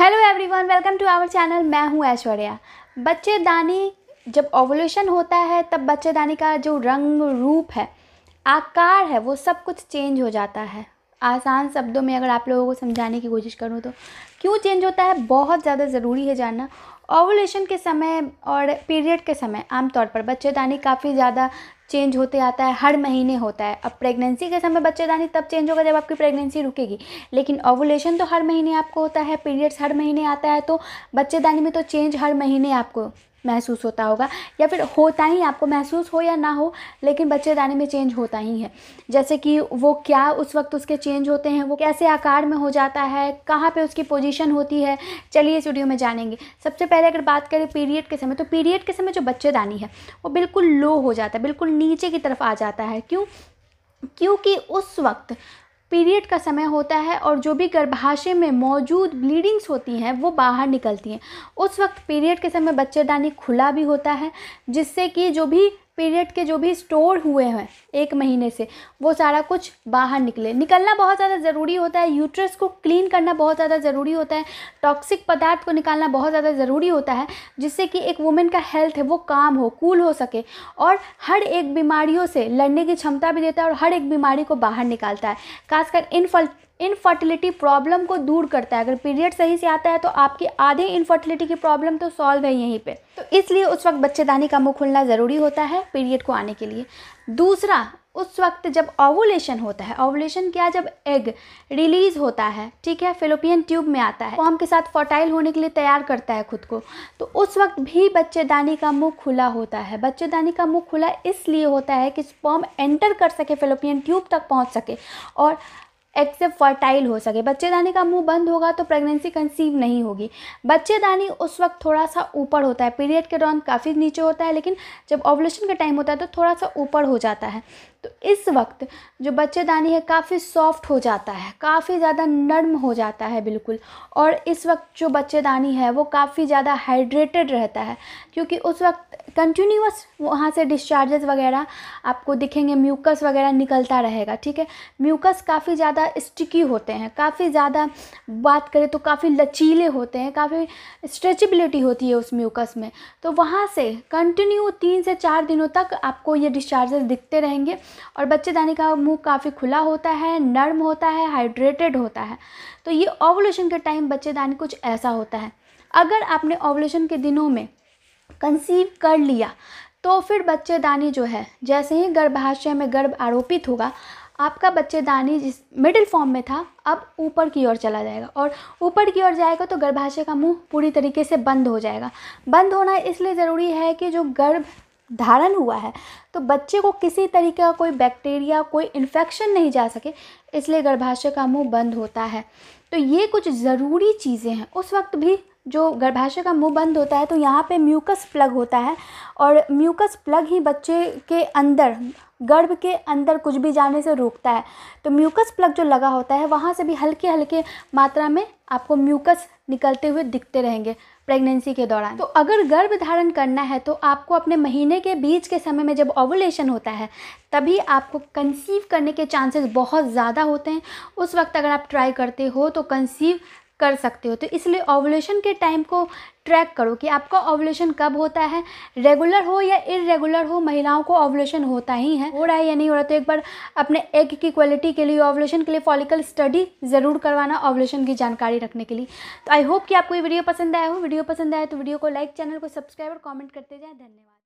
hello everyone welcome to our channel मैं हूँ ऐश्वर्या बच्चेदानी जब ओवोल्यूशन होता है तब बच्चेदानी का जो रंग रूप है आकार है वो सब कुछ चेंज हो जाता है आसान शब्दों में अगर आप लोगों को समझाने की कोशिश करूँ तो क्यों चेंज होता है बहुत ज़्यादा ज़रूरी है जानना ओवुलेशन के समय और पीरियड के समय आमतौर पर बच्चेदानी काफ़ी ज़्यादा चेंज होते आता है हर महीने होता है अब प्रेगनेंसी के समय बच्चेदानी तब चेंज होगा जब आपकी प्रेगनेंसी रुकेगी लेकिन ओवुलेशन तो हर महीने आपको होता है पीरियड्स हर महीने आता है तो बच्चेदानी में तो चेंज हर महीने आपको महसूस होता होगा या फिर होता ही आपको महसूस हो या ना हो लेकिन बच्चेदानी में चेंज होता ही है जैसे कि वो क्या उस वक्त उसके चेंज होते हैं वो कैसे आकार में हो जाता है कहाँ पे उसकी पोजीशन होती है चलिए इस वीडियो में जानेंगे सबसे पहले अगर बात करें पीरियड के समय तो पीरियड के समय जो बच्चेदानी है वो बिल्कुल लो हो जाता है बिल्कुल नीचे की तरफ आ जाता है क्यों क्योंकि उस वक्त पीरियड का समय होता है और जो भी गर्भाशय में मौजूद ब्लीडिंग्स होती हैं वो बाहर निकलती हैं उस वक्त पीरियड के समय बच्चेदानी खुला भी होता है जिससे कि जो भी पीरियड के जो भी स्टोर हुए हैं एक महीने से वो सारा कुछ बाहर निकले निकलना बहुत ज़्यादा ज़रूरी होता है यूट्रस को क्लीन करना बहुत ज़्यादा ज़रूरी होता है टॉक्सिक पदार्थ को निकालना बहुत ज़्यादा ज़रूरी होता है जिससे कि एक वुमेन का हेल्थ है वो काम हो कूल हो सके और हर एक बीमारियों से लड़ने की क्षमता भी देता है और हर एक बीमारी को बाहर निकालता है खासकर इनफल इनफर्टिलिटी प्रॉब्लम को दूर करता है अगर पीरियड सही से आता है तो आपकी आधी इनफर्टिलिटी की प्रॉब्लम तो सॉल्व है यहीं पे तो इसलिए उस वक्त बच्चेदानी का मुंह खुलना ज़रूरी होता है पीरियड को आने के लिए दूसरा उस वक्त जब ओवुलेशन होता है ओवुलेशन क्या जब एग रिलीज होता है ठीक है फिलोपियन ट्यूब में आता है फॉर्म के साथ फर्टाइल होने के लिए तैयार करता है खुद को तो उस वक्त भी बच्चेदानी का मुंह खुला होता है बच्चेदानी का मुंह खुला इसलिए होता है कि स्पॉम एंटर कर सके फिलोपियन ट्यूब तक पहुंच सके और एग से फर्टाइल हो सके बच्चेदानी का मुंह बंद होगा तो प्रेगनेंसी कंसीव नहीं होगी बच्चेदानी उस वक्त थोड़ा सा ऊपर होता है पीरियड के दौरान काफ़ी नीचे होता है लेकिन जब ऑवलेशन का टाइम होता है तो थोड़ा सा ऊपर हो जाता है तो इस वक्त जो बच्चेदानी है काफ़ी सॉफ्ट हो जाता है काफ़ी ज़्यादा नर्म हो जाता है बिल्कुल और इस वक्त जो बच्चेदानी है वो काफ़ी ज़्यादा हाइड्रेटेड रहता है क्योंकि उस वक्त कंटिन्यूस वहाँ से डिस्चार्जेस वगैरह आपको दिखेंगे म्यूकस वगैरह निकलता रहेगा ठीक है म्यूकस काफ़ी ज़्यादा स्टिकी होते हैं काफ़ी ज़्यादा बात करें तो काफ़ी लचीले होते हैं काफ़ी स्ट्रेचबिलिटी होती है उस म्यूकस में तो वहाँ से कंटिन्यू तीन से चार दिनों तक आपको ये डिस्चार्जेस दिखते रहेंगे और बच्चेदानी का मुंह काफ़ी खुला होता है नर्म होता है हाइड्रेटेड होता है तो ये ओवलेशन के टाइम बच्चेदानी कुछ ऐसा होता है अगर आपने ओवलेशन के दिनों में कंसीव कर लिया तो फिर बच्चेदानी जो है जैसे ही गर्भाशय में गर्भ आरोपित होगा आपका बच्चेदानी जिस मिडिल फॉर्म में था अब ऊपर की ओर चला जाएगा और ऊपर की ओर जाएगा तो गर्भाशय का मुंह पूरी तरीके से बंद हो जाएगा बंद होना इसलिए ज़रूरी है कि जो गर्भ धारण हुआ है तो बच्चे को किसी तरीके का कोई बैक्टीरिया कोई इन्फेक्शन नहीं जा सके इसलिए गर्भाशय का मुंह बंद होता है तो ये कुछ ज़रूरी चीज़ें हैं उस वक्त भी जो गर्भाशय का मुंह बंद होता है तो यहाँ पे म्यूकस प्लग होता है और म्यूकस प्लग ही बच्चे के अंदर गर्भ के अंदर कुछ भी जाने से रोकता है तो म्यूकस प्लग जो लगा होता है वहाँ से भी हल्के हल्के मात्रा में आपको म्यूकस निकलते हुए दिखते रहेंगे प्रेगनेंसी के दौरान तो अगर गर्भ धारण करना है तो आपको अपने महीने के बीच के समय में जब ओवुलेशन होता है तभी आपको कंसीव करने के चांसेस बहुत ज़्यादा होते हैं उस वक्त अगर आप ट्राई करते हो तो कंसीव कर सकते हो तो इसलिए ओवुलेशन के टाइम को ट्रैक करो कि आपका ओवुलेशन कब होता है रेगुलर हो या इरेगुलर हो महिलाओं को ओवुलेशन होता ही है हो रहा है या नहीं हो रहा तो एक बार अपने एग की क्वालिटी के लिए ओवुलेशन के लिए फॉलिकल स्टडी ज़रूर करवाना ओवुलेशन की जानकारी रखने के लिए तो आई होप कि आपको ये वीडियो पसंद आया हो वीडियो पसंद आया तो वीडियो को लाइक चैनल को सब्सक्राइब और कॉमेंट करते जाए धन्यवाद